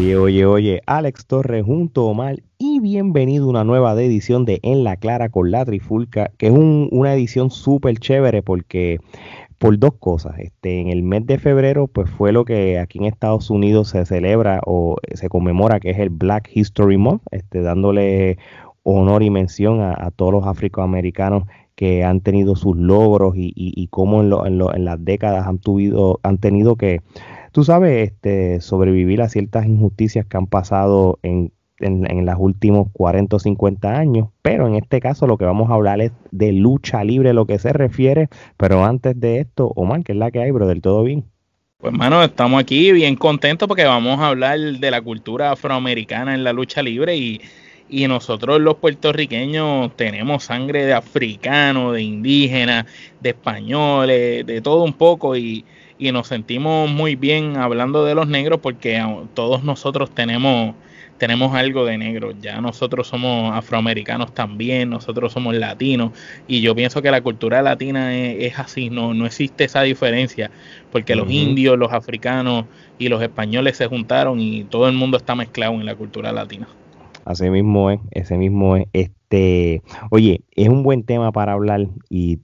Oye, oye, oye, Alex Torres junto o Omar y bienvenido a una nueva edición de En la Clara con la Trifulca, que es un, una edición súper chévere porque por dos cosas. Este, en el mes de febrero, pues fue lo que aquí en Estados Unidos se celebra o se conmemora, que es el Black History Month, este, dándole honor y mención a, todos los afroamericanos que han tenido sus logros y, como cómo en, en, las décadas han, han tenido que tú sabes, este, sobrevivir a ciertas injusticias que han pasado en, los últimos 40 o 50 años, pero en este caso lo que vamos a hablar es de lucha libre, lo que se refiere, pero antes de esto, Omar, que es la que hay, bro, del todo bien. Pues hermano, estamos aquí bien contentos porque vamos a hablar de la cultura afroamericana en la lucha libre y, y nosotros los puertorriqueños tenemos sangre de africanos, de indígenas, de españoles, de todo un poco y y nos sentimos muy bien hablando de los negros porque todos nosotros tenemos tenemos algo de negro, ya nosotros somos afroamericanos también, nosotros somos latinos y yo pienso que la cultura latina es, así, no, no existe esa diferencia porque los indios, los africanos y los españoles se juntaron y todo el mundo está mezclado en la cultura latina. Así mismo es, ese mismo es. Este, oye, es un buen tema para hablar y,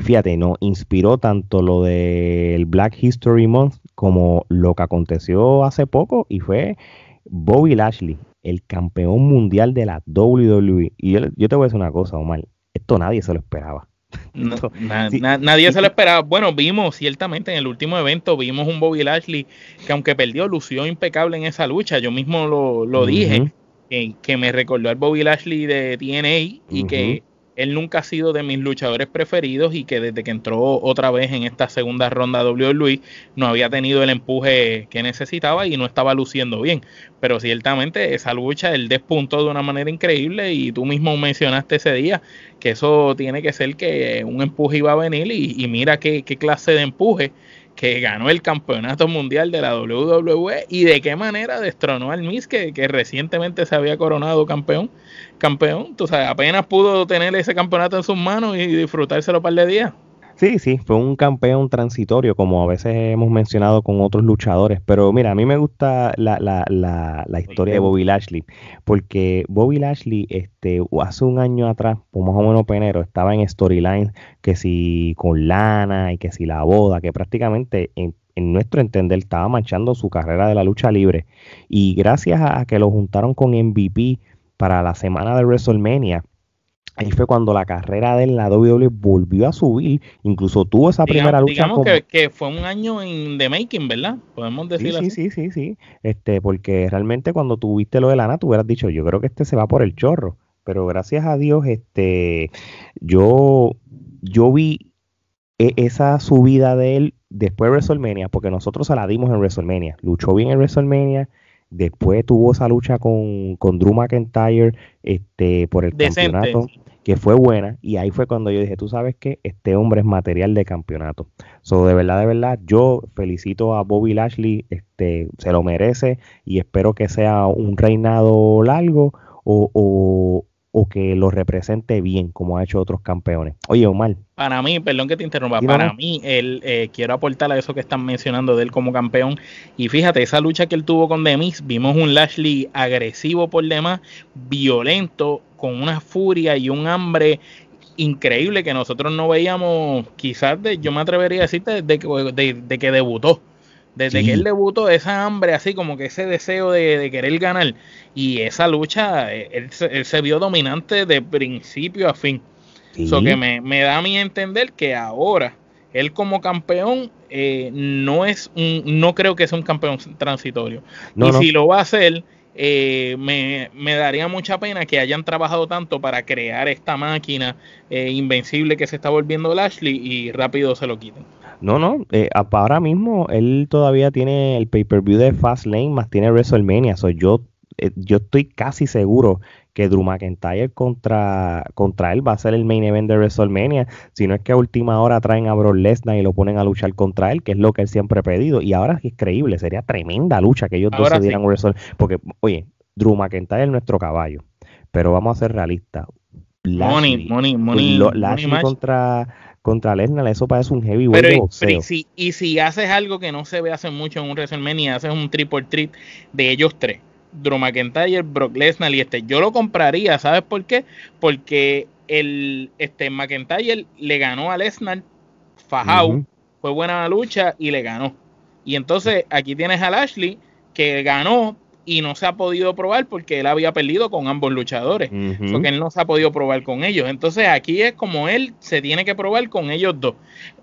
fíjate, nos inspiró tanto lo del Black History Month como lo que aconteció hace poco y fue Bobby Lashley, el campeón mundial de la WWE. Y yo, te voy a decir una cosa, Omar, esto nadie se lo esperaba. nadie se lo esperaba. Bueno, vimos ciertamente en el último evento, vimos un Bobby Lashley que aunque perdió, lució impecable en esa lucha. Yo mismo lo, dije que, me recordó al Bobby Lashley de TNA y que él nunca ha sido de mis luchadores preferidos y que desde que entró otra vez en esta segunda ronda W e no había tenido el empuje que necesitaba y no estaba luciendo bien. Pero ciertamente esa lucha él despuntó de una manera increíble y tú mismo mencionaste ese día que eso tiene que ser que un empuje iba a venir y, y mira qué, qué clase de empuje que ganó el campeonato mundial de la WWE y de qué manera destronó al Miz que, recientemente se había coronado campeón. Campeón, tú apenas pudo tener ese campeonato en sus manos y disfrutárselo un par de días. Sí, sí, fue un campeón transitorio, como a veces hemos mencionado con otros luchadores. Pero mira, a mí me gusta la, la, la, la historia de Bobby Lashley, porque Bobby Lashley este, hace un año atrás, o más o menos penero, estaba en storyline que si con lana y que si la boda, que prácticamente en, nuestro entender estaba manchando su carrera de la lucha libre. Y gracias a que lo juntaron con MVP para la semana de WrestleMania ahí fue cuando la carrera de él, la WWE volvió a subir, incluso tuvo esa primera lucha. Digamos que, fue un año en making, ¿verdad? Podemos decir sí, así. Sí, sí, sí, Este, porque realmente cuando tuviste lo de Lana, tú hubieras dicho, yo creo que este se va por el chorro. Pero gracias a Dios, este, yo, yo vi e, esa subida de él después de WrestleMania, porque nosotros se la dimos en WrestleMania. Luchó bien en WrestleMania, después tuvo esa lucha con, con Drew McIntyre este, por el campeonato que fue buena y ahí fue cuando yo dije, tú sabes que este hombre es material de campeonato. So, de verdad, de verdad, yo felicito a Bobby Lashley, este, se lo merece y espero que sea un reinado largo o, o, o que lo represente bien, como ha hecho otros campeones. Oye, Omar. Para mí, perdón que te interrumpa, para mí, él, eh, quiero aportar a eso que están mencionando de él como campeón. Y fíjate, esa lucha que él tuvo con Demis, vimos un Lashley agresivo por demás, violento, con una furia y un hambre increíble que nosotros no veíamos, quizás de, yo me atrevería a decirte, de, de que debutó. Desde que él debutó, esa hambre así, como que ese deseo de, querer ganar y esa lucha, eh, él, se vio dominante de principio a fin. Eso que me, da a mí entender que ahora él como campeón eh, no es un, no creo que sea un campeón transitorio. y si lo va a hacer, eh, me, daría mucha pena que hayan trabajado tanto para crear esta máquina invencible que se está volviendo Lashley y rápido se lo quiten. No, no, eh, ahora mismo él todavía tiene el pay-per-view de Fast Lane, más tiene WrestleMania. yo, eh, yo estoy casi seguro que Drew McIntyre contra, contra él va a ser el main event de WrestleMania. Si no es que a última hora traen a Brock Lesnar y lo ponen a luchar contra él, que es lo que él siempre ha pedido. Y ahora es creíble, sería tremenda lucha que ellos dos se dieran WrestleMania. Porque, oye, Drew McIntyre es nuestro caballo. Pero vamos a ser realistas. Money, money, money. contra, contra Lesnar, eso parece un heavy Pero, y, si, haces algo que no se ve hace mucho en un WrestleMania, haces un triple trip de ellos tres. Drew McIntyre, Brock Lesnar y este. Yo lo compraría, ¿sabes por qué? Porque el este McIntyre le ganó a Lesnar, fajao, fue buena la lucha y le ganó. Y entonces aquí tienes a Lashley que ganó, y no se ha podido probar porque él había perdido con ambos luchadores, porque él no se ha podido probar con ellos. Entonces aquí es como él se tiene que probar con ellos dos.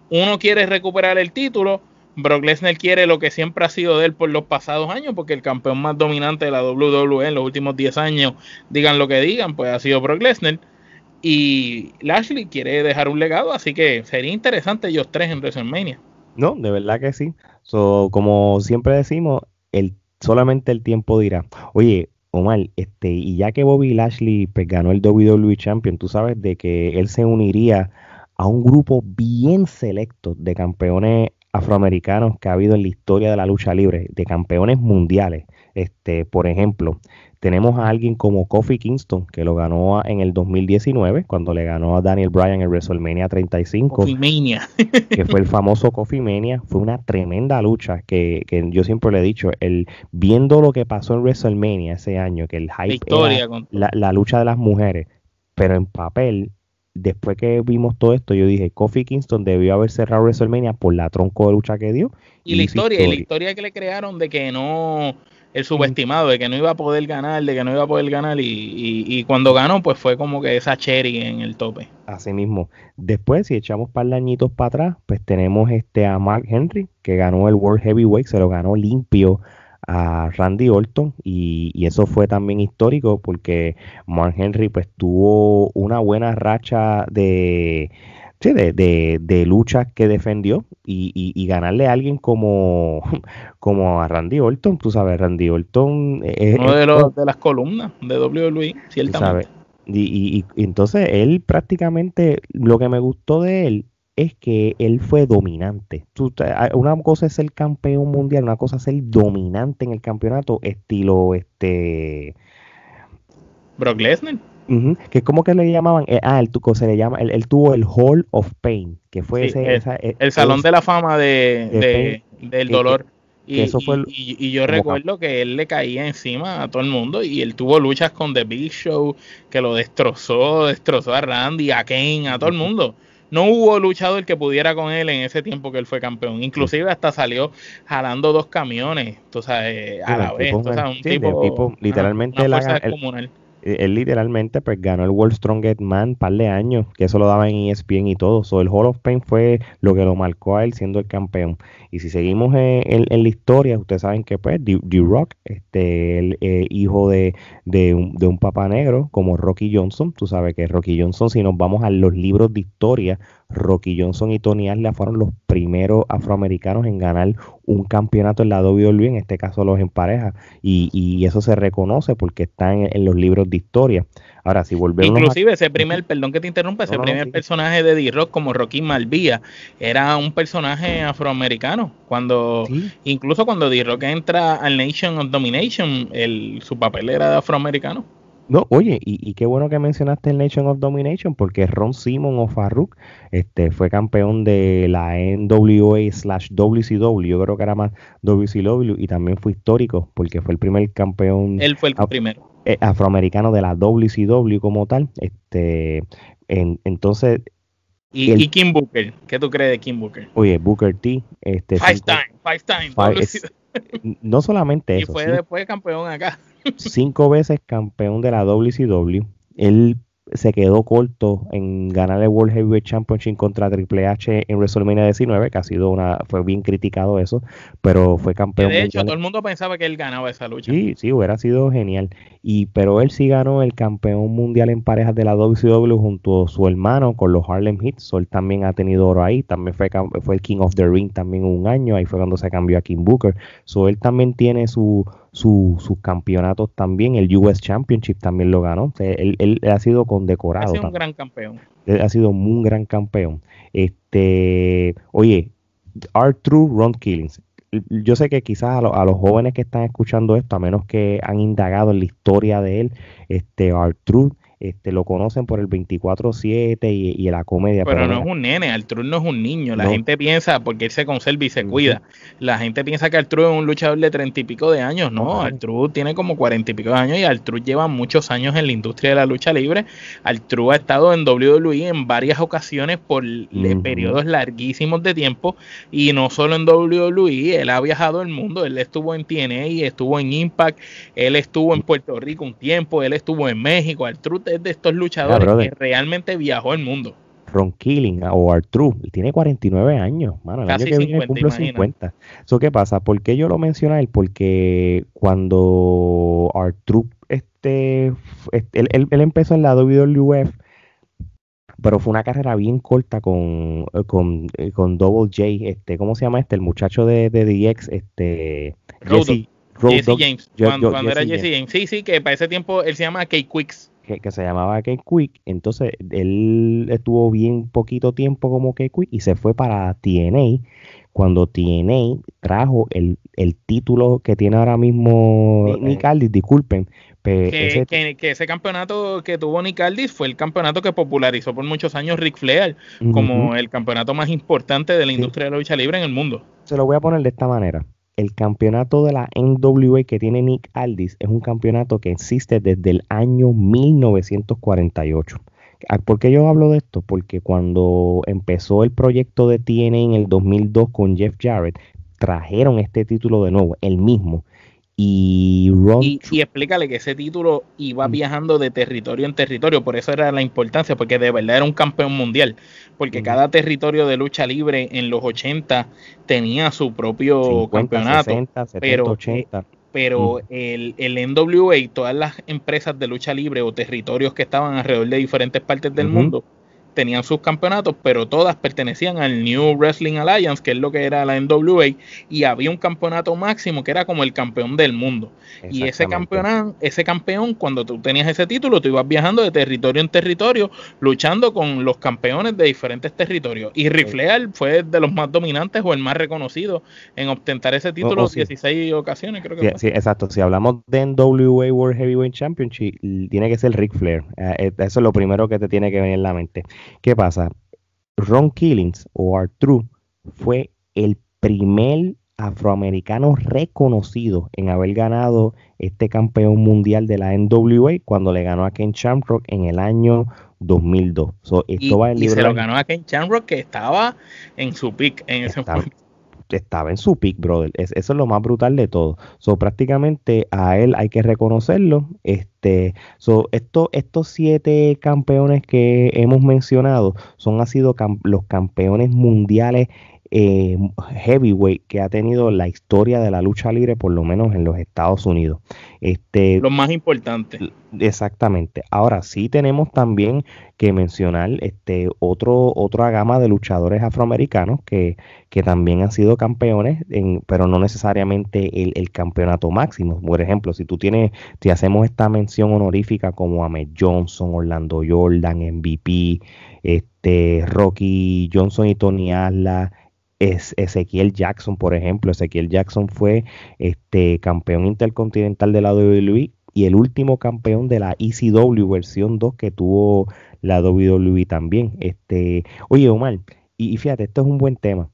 Uno quiere recuperar el título, Brock Lesnar quiere lo que siempre ha sido de él por los pasados años, porque el campeón más dominante de la WWE en los últimos 10 años, digan lo que digan, pues ha sido Brock Lesnar. Y Lashley quiere dejar un legado, así que sería interesante ellos tres en WrestleMania. No, de verdad que sí. como siempre decimos, el solamente el tiempo dirá. Oye, Omar, este, y ya que Bobby Lashley pues, ganó el WWE Champion, tú sabes de que él se uniría a un grupo bien selecto de campeones afroamericanos que ha habido en la historia de la lucha libre, de campeones mundiales. Este, por ejemplo, tenemos a alguien como Kofi Kingston, que lo ganó en el 2019, cuando le ganó a Daniel Bryan en WrestleMania 35. Kofi Mania. que fue el famoso Kofi Mania. Fue una tremenda lucha que, que, yo siempre le he dicho. El, viendo lo que pasó en WrestleMania ese año, que el hype la la, lucha de las mujeres, pero en papel después que vimos todo esto, yo dije, Kofi Kingston debió haber cerrado WrestleMania por la tronco de lucha que dio. Y, la historia, historia, y la historia que le crearon de que no, el subestimado, de que no iba a poder ganar, de que no iba a poder ganar, y, y, cuando ganó, pues fue como que esa cherry en el tope. Así mismo. Después, si echamos par añitos para atrás, pues tenemos este a Mark Henry, que ganó el World Heavyweight, se lo ganó limpio a Randy Orton y, y, eso fue también histórico porque Mark Henry pues tuvo una buena racha de, sí, de, de, luchas que defendió y, ganarle a alguien como, como a Randy Orton, tú sabes, Randy Orton es uno de, las columnas de WWE, ciertamente. Y, y, entonces él prácticamente, lo que me gustó de él es que él fue dominante. una cosa es ser campeón mundial, una cosa es ser dominante en el campeonato, estilo este... Brock Lesnar. Que como que le llamaban, eh, ah, el tuco se le llama, él, tuvo el Hall of Pain, que fue ese, el, eh, salón de la fama de, del dolor. y, y, yo recuerdo que él le caía encima a todo el mundo y él tuvo luchas con The Big Show, que lo destrozó, destrozó a Randy, a Kane, a todo el mundo. No hubo luchado el que pudiera con él en ese tiempo que él fue campeón. Inclusive hasta salió jalando dos camiones, a la vez. un literalmente eh, él literalmente pues ganó el World Strongest Man un par de años, que eso lo daba en ESPN y todo. So, el Hall of Fame fue lo que lo marcó a él siendo el campeón. Y si seguimos en, la historia, ustedes saben que pues D-Rock, este, el hijo de, de, un, de un papá negro como Rocky Johnson, tú sabes que Rocky Johnson, si nos vamos a los libros de historia, Rocky Johnson y Tony Atlas fueron los primeros afroamericanos en ganar un campeonato en la WWE, en este caso los en pareja, y, eso se reconoce porque están en, los libros de historia. Ahora, si volvemos... Inclusive ese primer, perdón que te interrumpa, ese primer personaje de D-Rock como Rocky Malvía era un personaje afroamericano. cuando Incluso cuando D-Rock entra al Nation of Domination, el, su papel era afroamericano. No, oye, y, qué bueno que mencionaste el Nation of Domination, porque Ron Simon o Farruk este, fue campeón de la NWA slash WCW, yo creo que era más WCW, y también fue histórico, porque fue el primer campeón. Él fue el primero. Eh, afroamericano de la WCW como tal. Este, entonces. Y, Kim Booker, ¿qué tú crees de Kim Booker? Oye, Booker T. Este, five times, five times. no solamente eso. Y fue campeón acá cinco veces campeón de la WCW. Él se quedó corto en ganar el World Heavyweight Championship contra Triple H en WrestleMania 19, que ha sido una, fue bien criticado eso, pero fue campeón. de hecho, todo el mundo pensaba que él ganaba esa lucha. Sí, sí, hubiera sido genial. Y, pero él sí ganó el campeón mundial en parejas de la WCW junto a su hermano con los Harlem Heat. Sol también ha tenido oro ahí, también fue, fue el King of the Ring también un año, ahí fue cuando se cambió a King Booker. So él también tiene su su, sus campeonatos también, el US Championship también lo ganó, él, ha sido condecorado. Ha sido un gran campeón. ha sido un gran campeón. Este, oye, Arthur Ron Killings, yo sé que quizás a, a, los jóvenes que están escuchando esto, a menos que han indagado en la historia de él, este Arthur este, lo conocen por el 24-7 y, la comedia. Pero, no es un nene, Arturo no es un niño. La gente piensa, porque él se conserva y se cuida, la gente piensa que Arturo es un luchador de treinta y pico de años. No, okay. tiene como cuarenta y pico de años y Arturo lleva muchos años en la industria de la lucha libre. Arturo ha estado en WWE en varias ocasiones por periodos larguísimos de tiempo y no solo en WWE, él ha viajado el mundo, él estuvo en TNA, estuvo en Impact, él estuvo en Puerto Rico un tiempo, él estuvo en México, Arturo de estos luchadores que realmente viajó el mundo. Ron Killing ah, o R-Truth, tiene 49 años, mano, el Casi que 50, cumple 50. ¿Qué pasa? ¿Por qué yo lo mencioné? a él? Porque cuando art este, él, empezó en la WWF, pero fue una carrera bien corta con, eh, con, eh, con, Double J, este, ¿cómo se llama este? El muchacho de, de DX, este, Jesse, James. cuando, era Jesse James. James. Sí, sí, que para ese tiempo él se llama K-Quicks que, se llamaba K-Quick. Entonces él estuvo bien poquito tiempo como K-Quick y se fue para TNA. Cuando TNA trajo el, título que tiene ahora mismo eh, Nick disculpen. que, ese, que, ese campeonato que tuvo Nick Aldis fue el campeonato que popularizó por muchos años rick Flair como el campeonato más importante de la industria de la lucha libre en el mundo. Se lo voy a poner de esta manera el campeonato de la NWA que tiene Nick Aldis es un campeonato que existe desde el año 1948. Ah, ¿Por qué yo hablo de esto? Porque cuando empezó el proyecto de TNA en el 2002 con Jeff Jarrett, trajeron este título de nuevo, el mismo y explícale que ese título iba mm. viajando de territorio en territorio, por eso era la importancia, porque de verdad era un campeón mundial, porque mm. cada territorio de lucha libre en los 80 tenía su propio campeonato, pero eh, mm. el, NWA y todas las empresas de lucha libre o territorios que estaban alrededor de diferentes partes del mundo tenían sus campeonatos, pero todas pertenecían al New Wrestling Alliance, que es lo que era la NWA, y había un campeonato máximo que era como el campeón del mundo. Y ese campeón, ese campeón, cuando tú tenías ese título, tú ibas viajando de territorio en territorio, luchando con los campeones de diferentes territorios. Y Flair fue de los más dominantes o el más reconocido en obtener ese oh, oh, título 16 ocasiones, creo que. Sí, exacto. Si hablamos de NWA World Heavyweight Championship, tiene que ser Ric Flair. Eh, eh, eso es lo primero que te tiene que venir en la mente. ¿Qué pasa? Ron Killings o true fue el primer afroamericano reconocido en haber ganado este campeón mundial de la NWA cuando le ganó a Ken Shamrock en el año 2002. y, el se lo ganó a Ken Shamrock que estaba en su pick en ese momento estaba en su pick, brother. eso es lo más brutal de todo. So, prácticamente a él hay que reconocerlo. Este, so, esto, estos siete campeones que hemos mencionado son ha sido los campeones mundiales eh, heavyweight que ha tenido la historia de la lucha libre, por lo menos en los Estados Unidos. Este, lo más importante. Exactamente. Ahora sí tenemos también que mencionar este, otro, otra gama de luchadores afroamericanos que, que también han sido campeones, pero no necesariamente el, campeonato máximo. Por ejemplo, si tú tienes, si hacemos esta mención honorífica como Ahmed Johnson, Orlando Jordan, MVP, este, Rocky Johnson y Tony Atlas es Ezequiel Jackson, por ejemplo. Ezequiel Jackson fue este, campeón intercontinental de la WWE y el último campeón de la ECW versión 2 que tuvo la WWE también. Este, oye, Omar, y, fíjate, esto es un buen tema.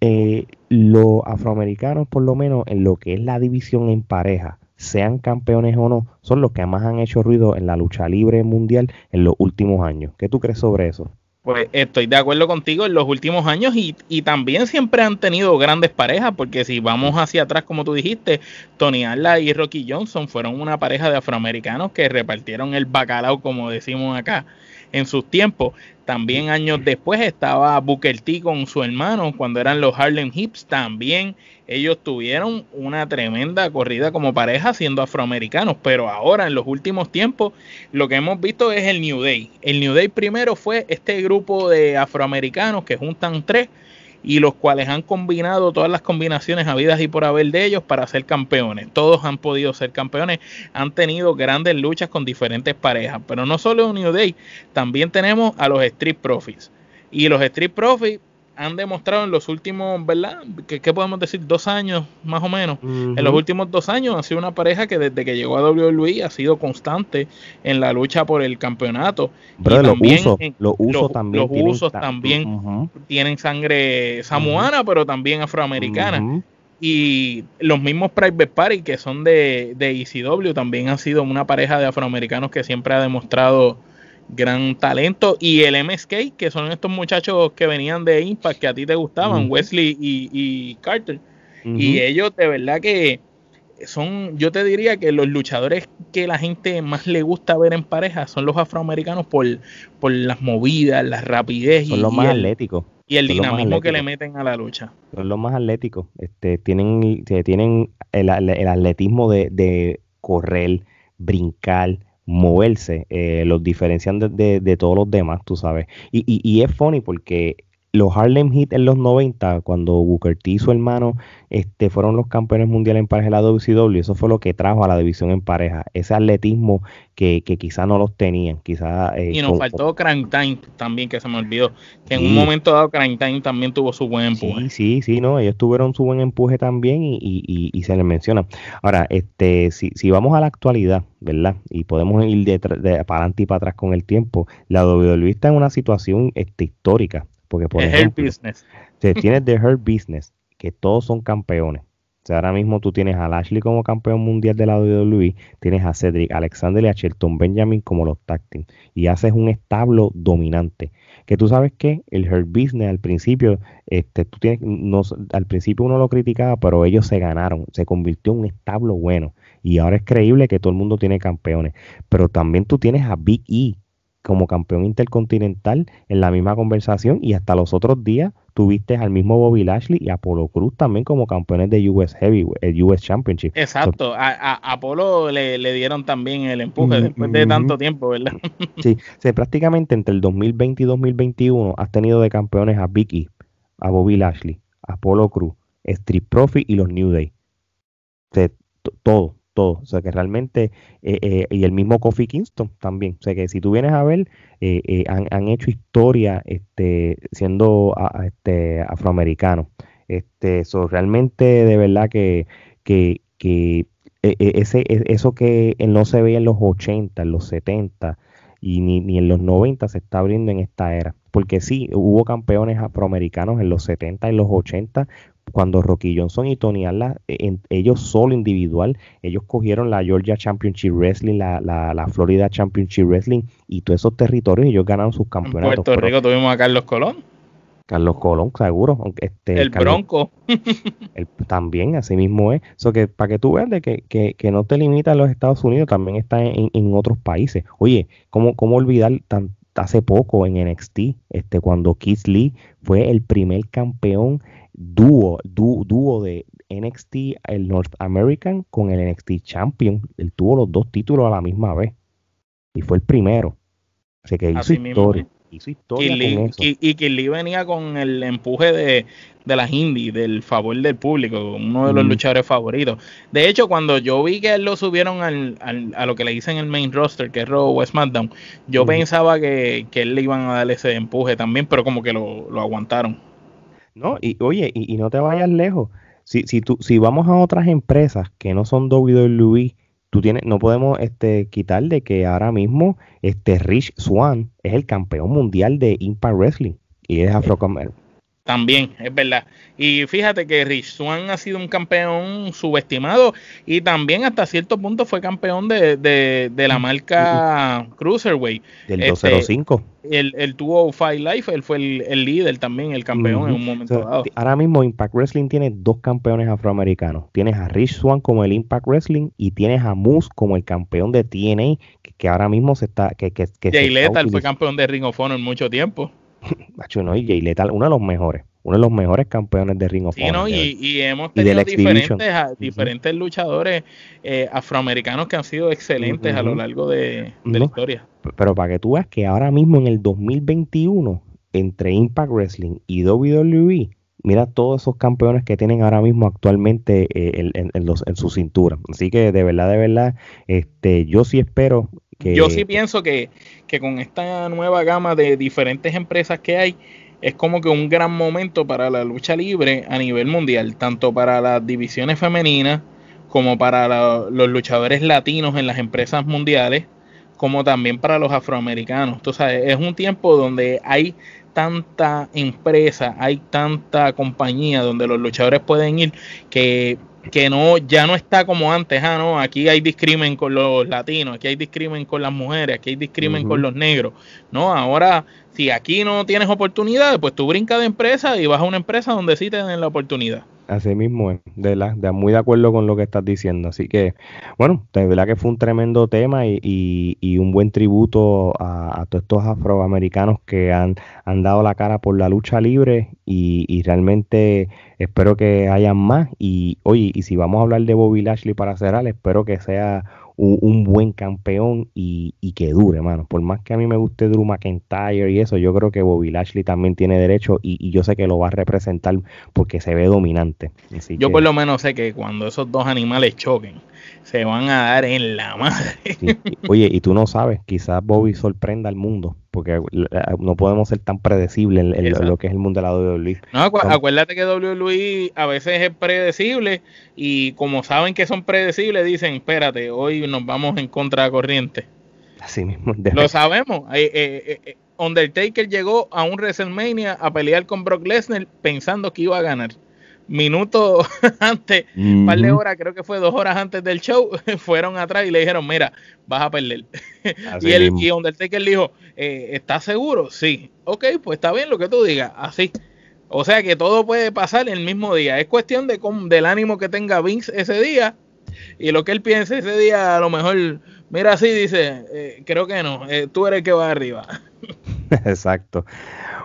Eh, los afroamericanos, por lo menos en lo que es la división en pareja, sean campeones o no, son los que más han hecho ruido en la lucha libre mundial en los últimos años. ¿Qué tú crees sobre eso? Pues estoy de acuerdo contigo en los últimos años y, también siempre han tenido grandes parejas, porque si vamos hacia atrás, como tú dijiste, Tony Alla y Rocky Johnson fueron una pareja de afroamericanos que repartieron el bacalao, como decimos acá, en sus tiempos. También años después estaba Booker con su hermano, cuando eran los Harlem Hips, también ellos tuvieron una tremenda corrida como pareja siendo afroamericanos, pero ahora en los últimos tiempos lo que hemos visto es el New Day. El New Day primero fue este grupo de afroamericanos que juntan tres y los cuales han combinado todas las combinaciones habidas y por haber de ellos para ser campeones. Todos han podido ser campeones, han tenido grandes luchas con diferentes parejas, pero no solo New Day, también tenemos a los Street Profits. Y los Street Profits han demostrado en los últimos, ¿verdad? ¿Qué, podemos decir? Dos años, más o menos. En los últimos dos años ha sido una pareja que desde que llegó a WWE ha sido constante en la lucha por el campeonato. Pero los, también, usos, los usos también, los tienen, también tienen sangre samuana, pero también afroamericana y los mismos Private Party que son de, de ECW también han sido una pareja de afroamericanos que siempre ha demostrado gran talento. Y el MSK, que son estos muchachos que venían de Impact, que a ti te gustaban, Wesley y, y Carter. Y ellos de verdad que son, yo te diría que los luchadores que la gente más le gusta ver en pareja son los afroamericanos por, por las movidas, la rapidez. Son y, más el, atléticos. Y el dinamismo que le meten a la lucha. Son los más atléticos. Este, tienen tienen el, atletismo de, de correr, brincar, moverse, eh, los diferencian de, de, todos los demás, tú sabes. Y, y, y es funny porque los Harlem Heat en los 90, cuando Booker T y su hermano este, fueron los campeones mundiales en pareja de la WCW, eso fue lo que trajo a la división en pareja, ese atletismo que, que quizás no los tenían. Quizá, eh, y nos faltó Crank Time también, que se me olvidó, que en un momento dado Crank Time también tuvo su buen empuje. Sí, sí, no, ellos tuvieron su buen empuje también y, se les menciona. Ahora, este, si, si vamos a la actualidad, ¿verdad? Y podemos ir de, para adelante y para atrás con el tiempo, la WWE está en una situación este, histórica porque, por ejemplo, Business. tienes The Hurt Business, que todos son campeones. O sea, ahora mismo tú tienes a Lashley como campeón mundial de la WWE, tienes a Cedric Alexander y a Shelton Benjamin como los tag y haces un establo dominante. Que tú sabes que el Hurt Business al principio, este, tú tienes, al principio uno lo criticaba, pero ellos se ganaron, se convirtió en un establo bueno. Y ahora es creíble que todo el mundo tiene campeones. Pero también tú tienes a Big E, como campeón intercontinental en la misma conversación y hasta los otros días tuviste al mismo Bobby Lashley y Apolo Cruz también como campeones de US Heavy, el US Championship. Exacto, a, a, Apolo le, dieron también el empuje mm, después de tanto mm. tiempo, ¿verdad? Sí, prácticamente entre el 2020 y 2021 has tenido de campeones a Vicky, e, a Bobby Lashley, a Apolo Cruz, Street Profit y los New Day. todo, o sea que realmente, eh, eh, y el mismo Kofi Kingston también. O sea que si tú vienes a ver, eh, han, hecho historia este, siendo este, afroamericanos. Este, realmente, de verdad que, que, que e, e, e, eso que no se veía en los 80, en los 70 y ni, ni en los 90 se está abriendo en esta era porque sí, hubo campeones afroamericanos en los 70 y los 80 cuando Rocky Johnson y Tony eh, en ellos solo individual, ellos cogieron la Georgia Championship Wrestling, la, Florida Championship Wrestling y todos esos territorios, ellos ganaron sus campeonatos. En Puerto Rico tuvimos a Carlos Colón. Carlos Colón, seguro. Este, el Bronco. también, así mismo es. que, para que tú veas de que, no te limita a los Estados Unidos, también está en, otros países. Oye, ¿cómo, cómo olvidar hace poco en NXT, este, cuando Keith Lee fue el primer campeón dúo, dúo, de NXT, el North American con el NXT Champion. Él tuvo los dos títulos a la misma vez. Y fue el primero. Así que hizo historia. Hizo historia. Y, y que venía con el empuje de, de las indies, del favor del público, uno de los luchadores favoritos. De hecho, cuando yo vi que él lo subieron al, al, a lo que le dicen el main roster, que es Raw SmackDown, yo pensaba que, que, él le iban a dar ese empuje también, pero como que lo aguantaron. No, y oye, y, no te vayas lejos. Si, si, tú, si vamos a otras empresas que no son WWE, tú tienes, no podemos este, quitar de que ahora mismo este Rich Swan es el campeón mundial de Impact Wrestling y es eh, afroamericano también, es verdad. Y fíjate que Rich Swan ha sido un campeón subestimado y también hasta cierto punto fue campeón de, la marca Cruiserweight. Del 205. el el tuvo Life, él fue el, líder también, el campeón en un momento dado. Ahora mismo Impact Wrestling tiene dos campeones afroamericanos. Tienes a Rich Swan como el Impact Wrestling y tienes a Moose como el campeón de TNA, que, ahora mismo se está... Que, que, Jay Lethal fue campeón de Ring of Honor mucho tiempo. y Jay uno de los mejores, uno de los mejores campeones de Ring of Honor. y, hemos tenido diferentes, diferentes luchadores eh, afroamericanos que han sido excelentes a lo largo de, la historia. Pero para que tú veas que ahora mismo en el 2021, entre Impact Wrestling y WWE, mira todos esos campeones que tienen ahora mismo actualmente eh, en, en, su cintura. Así que de verdad, de verdad, este, yo sí espero yo sí pienso que, con esta nueva gama de diferentes empresas que hay, es como que un gran momento para la lucha libre a nivel mundial, tanto para las divisiones femeninas como para los luchadores latinos en las empresas mundiales, como también para los afroamericanos. Entonces es un tiempo donde hay tanta empresa, hay tanta compañía donde los luchadores pueden ir que que no ya no está como antes, ah, no, aquí hay discrimen con los latinos, aquí hay discrimen con las mujeres, aquí hay discrimen con los negros. No, ahora si aquí no tienes oportunidades, pues tú brincas de empresa y vas a una empresa donde sí te den la oportunidad. Así mismo eh, de, la, de muy de acuerdo con lo que estás diciendo. Así que, bueno, de verdad que fue un tremendo tema y, y, y un buen tributo a, todos estos afroamericanos que han, han dado la cara por la lucha libre y, y realmente espero que hayan más. Y oye, y si vamos a hablar de Bobby Lashley para cerrar, espero que sea un, buen campeón y, que dure, mano. Por más que a mí me guste Drew McIntyre y eso, yo creo que Bobby Lashley también tiene derecho y, yo sé que lo va a representar porque se ve dominante. yo por lo menos sé que cuando esos dos animales choquen, se van a dar en la madre. Oye, y tú no sabes, quizás Bobby sorprenda al mundo, porque eh, no podemos ser tan predecibles en, lo que es el mundo de la WWE. No, acuérdate que WWE a veces es predecible y como saben que son predecibles, dicen, espérate, hoy nos vamos en contracorriente. Así mismo. lo sabemos. Eh, eh, Undertaker llegó a un WrestleMania a pelear con Brock Lesnar pensando que iba a ganar minuto antes, un par de horas, creo que fue dos horas antes del show, fueron atrás y le dijeron, mira, vas a perder. y, el y Undertaker le dijo, eh, ¿estás seguro? Sí. Ok, pues está bien lo que tú digas, así. O sea que todo puede pasar en el mismo día. Es cuestión de con, del ánimo que tenga Vince ese día y lo que él piense ese día, a lo mejor, mira así, dice, eh, creo que no, eh, tú eres el que va arriba. Exacto.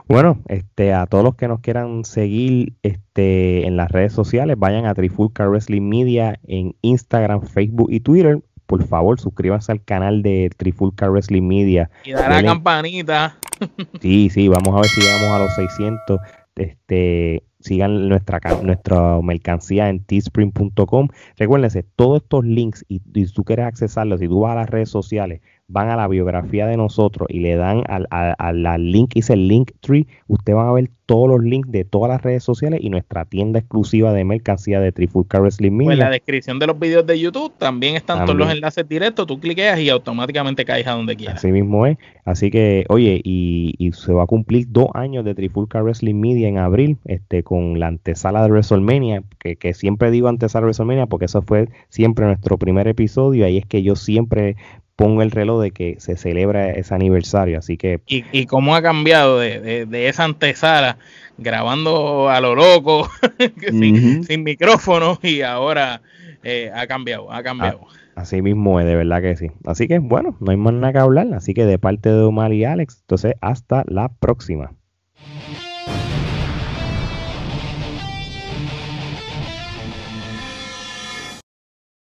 Bueno, este, a todos los que nos quieran seguir este, en las redes sociales, vayan a Trifulca Wrestling Media en Instagram, Facebook y Twitter. Por favor, suscríbanse al canal de Trifulca Wrestling Media. Y da la campanita. Sí, sí, vamos a ver si llegamos a los 600. Este, sigan nuestra, nuestra mercancía en teespring.com. Recuérdense, todos estos links y, tú quieres accesarlos, si tú vas a las redes sociales, van a la biografía de nosotros y le dan al, al, al link, dice link tree, usted van a ver todos los links de todas las redes sociales y nuestra tienda exclusiva de mercancía de Trifulca Wrestling pues Media. en la descripción de los videos de YouTube también están todos los enlaces directos, tú cliqueas y automáticamente caes a donde quieras. Así mismo es. Así que, oye, y, se va a cumplir dos años de Trifulca Wrestling Media en abril, este, con la antesala de WrestleMania, que, que siempre digo antesala de WrestleMania porque eso fue siempre nuestro primer episodio, ahí es que yo siempre pongo el reloj de que se celebra ese aniversario. Así que. Y, y cómo ha cambiado de, esa antesala, grabando a lo loco, sin, micrófono, y ahora eh, ha cambiado, ha cambiado. así mismo es, de verdad que sí. Así que bueno, no hay más nada que hablar. Así que de parte de Omar y Alex, entonces hasta la próxima.